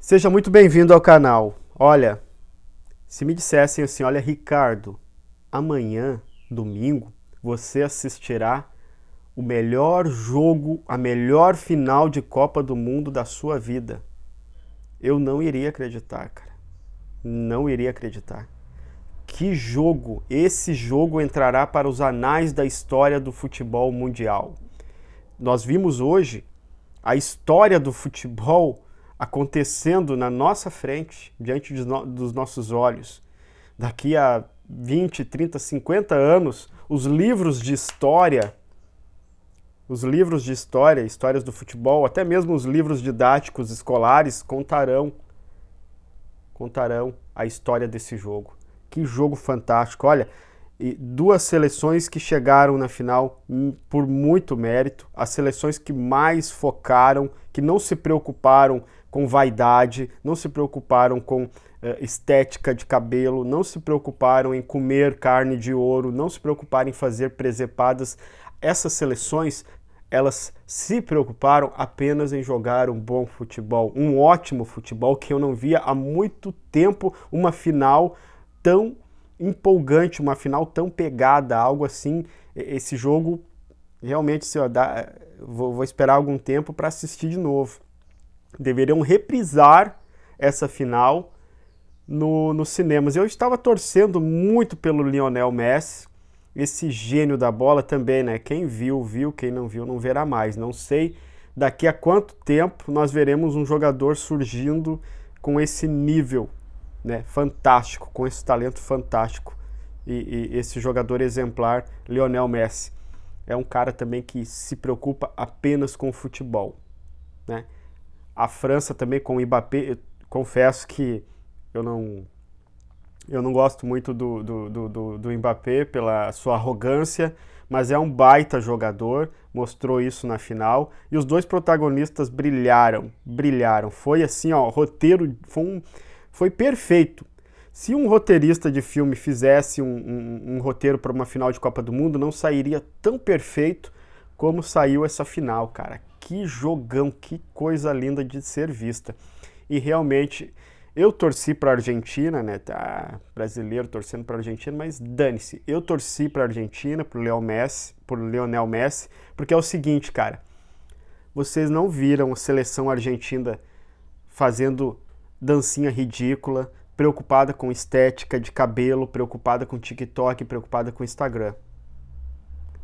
Seja muito bem-vindo ao canal. Olha, se me dissessem assim, olha Ricardo, amanhã, domingo, você assistirá o melhor jogo, a melhor final de Copa do Mundo da sua vida. Eu não iria acreditar, cara. Não iria acreditar. Que jogo! Esse jogo entrará para os anais da história do futebol mundial. Nós vimos hoje a história do futebol acontecendo na nossa frente, diante no dos nossos olhos. Daqui a 20, 30, 50 anos, os livros de história, os livros de história, histórias do futebol, até mesmo os livros didáticos escolares contarão contarão a história desse jogo. Que jogo fantástico. Olha, e duas seleções que chegaram na final hum, por muito mérito, as seleções que mais focaram, que não se preocuparam com vaidade, não se preocuparam com eh, estética de cabelo, não se preocuparam em comer carne de ouro, não se preocuparam em fazer presepadas. Essas seleções, elas se preocuparam apenas em jogar um bom futebol, um ótimo futebol que eu não via há muito tempo uma final tão empolgante, uma final tão pegada, algo assim. Esse jogo realmente se eu, dá, eh, vou, vou esperar algum tempo para assistir de novo deveriam reprisar essa final no, nos cinemas. Eu estava torcendo muito pelo Lionel Messi, esse gênio da bola também, né? Quem viu, viu, quem não viu, não verá mais. Não sei daqui a quanto tempo nós veremos um jogador surgindo com esse nível né, fantástico, com esse talento fantástico e, e esse jogador exemplar, Lionel Messi. É um cara também que se preocupa apenas com o futebol, né? A França também com o Mbappé, confesso que eu não eu não gosto muito do, do, do, do, do Mbappé pela sua arrogância, mas é um baita jogador, mostrou isso na final. E os dois protagonistas brilharam, brilharam. Foi assim, ó, roteiro foi, um, foi perfeito. Se um roteirista de filme fizesse um, um, um roteiro para uma final de Copa do Mundo, não sairia tão perfeito como saiu essa final, cara que jogão, que coisa linda de ser vista. E realmente eu torci para a Argentina, né? Tá brasileiro torcendo para a Argentina, mas dane-se. Eu torci para a Argentina, o Leo Messi, pro Lionel Messi, porque é o seguinte, cara. Vocês não viram a seleção argentina fazendo dancinha ridícula, preocupada com estética de cabelo, preocupada com TikTok, preocupada com Instagram.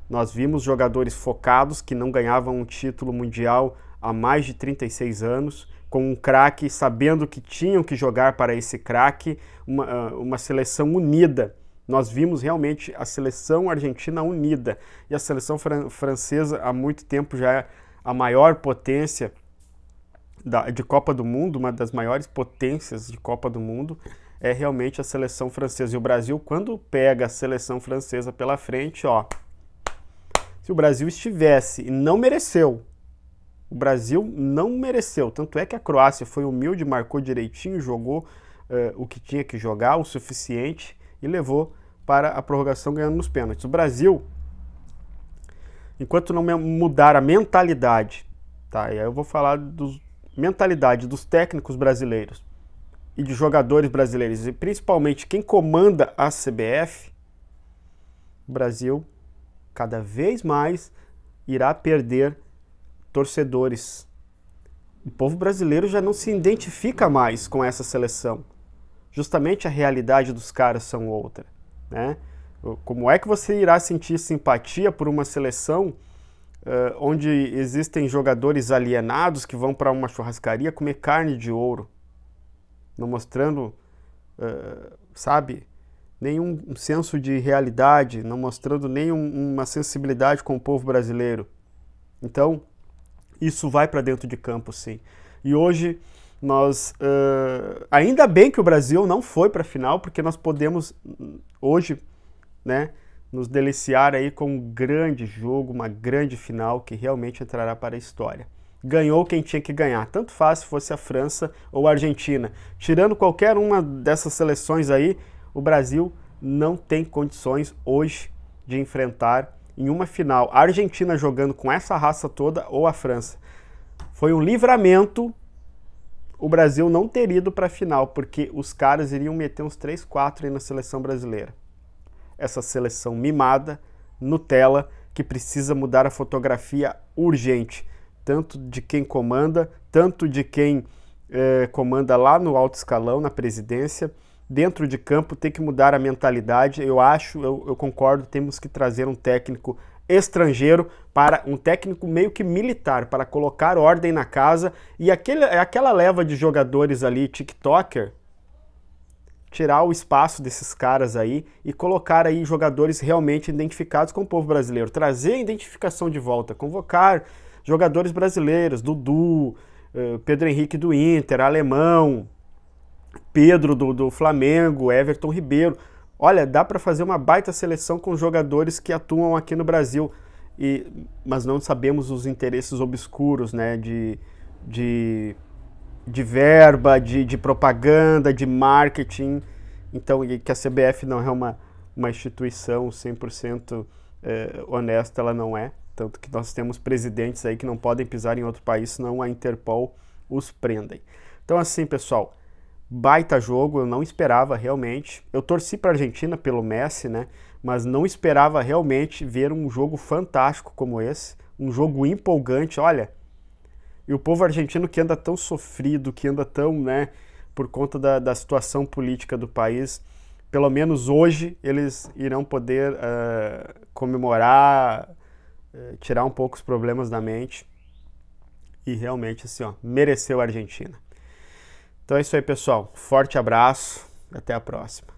Nós vimos jogadores focados que não ganhavam um título mundial há mais de 36 anos, com um craque sabendo que tinham que jogar para esse craque, uma, ah, uma seleção unida. Nós vimos realmente a seleção argentina unida e a seleção fran francesa há muito tempo já é a maior potência da, de Copa do Mundo, uma das maiores potências de Copa do Mundo é realmente a seleção francesa. E o Brasil, quando pega a seleção francesa pela frente, ó, se o Brasil estivesse e não mereceu, o Brasil não mereceu. Tanto é que a Croácia foi humilde, marcou direitinho, jogou uh, o que tinha que jogar, o suficiente e levou para a prorrogação ganhando nos pênaltis. O Brasil, enquanto não mudar a mentalidade, tá? E aí eu vou falar dos mentalidade dos técnicos brasileiros e de jogadores brasileiros e principalmente quem comanda a CBF, o Brasil cada vez mais irá perder torcedores. O povo brasileiro já não se identifica mais com essa seleção. Justamente a realidade dos caras são outra, né? Como é que você irá sentir simpatia por uma seleção uh, onde existem jogadores alienados que vão para uma churrascaria comer carne de ouro, não mostrando, uh, sabe, nenhum senso de realidade, não mostrando nenhuma sensibilidade com o povo brasileiro. Então, isso vai para dentro de campo, sim. E hoje nós uh, ainda bem que o Brasil não foi para a final, porque nós podemos hoje, né, nos deliciar aí com um grande jogo, uma grande final que realmente entrará para a história. Ganhou quem tinha que ganhar, tanto faz se fosse a França ou a Argentina. Tirando qualquer uma dessas seleções aí, o Brasil não tem condições hoje de enfrentar em uma final a Argentina jogando com essa raça toda ou a França. Foi um livramento o Brasil não ter ido para a final, porque os caras iriam meter uns 3, 4 aí na seleção brasileira. Essa seleção mimada, Nutella, que precisa mudar a fotografia urgente, tanto de quem comanda, tanto de quem eh, comanda lá no alto escalão, na presidência, dentro de campo tem que mudar a mentalidade. Eu acho, eu, eu concordo, temos que trazer um técnico estrangeiro para um técnico meio que militar, para colocar ordem na casa e aquele, é aquela leva de jogadores ali, TikToker, tirar o espaço desses caras aí e colocar aí jogadores realmente identificados com o povo brasileiro, trazer a identificação de volta, convocar jogadores brasileiros, Dudu, eh, Pedro Henrique do Inter, Alemão, Pedro do, do Flamengo, Everton Ribeiro. Olha, dá para fazer uma baita seleção com jogadores que atuam aqui no Brasil, e, mas não sabemos os interesses obscuros né, de, de, de verba, de, de propaganda, de marketing. Então, que a CBF não é uma, uma instituição 100% eh, honesta, ela não é. Tanto que nós temos presidentes aí que não podem pisar em outro país, senão a Interpol os prendem. Então, assim, pessoal, baita jogo, eu não esperava realmente. Eu torci para a Argentina pelo Messi, né? Mas não esperava realmente ver um jogo fantástico como esse, um jogo empolgante, olha. E o povo argentino que anda tão sofrido, que anda tão, né, por conta da, da situação política do país, pelo menos hoje eles irão poder uh, comemorar, uh, tirar um pouco os problemas da mente. E realmente, assim, ó, mereceu a Argentina. Então é isso aí, pessoal. Forte abraço. Até a próxima.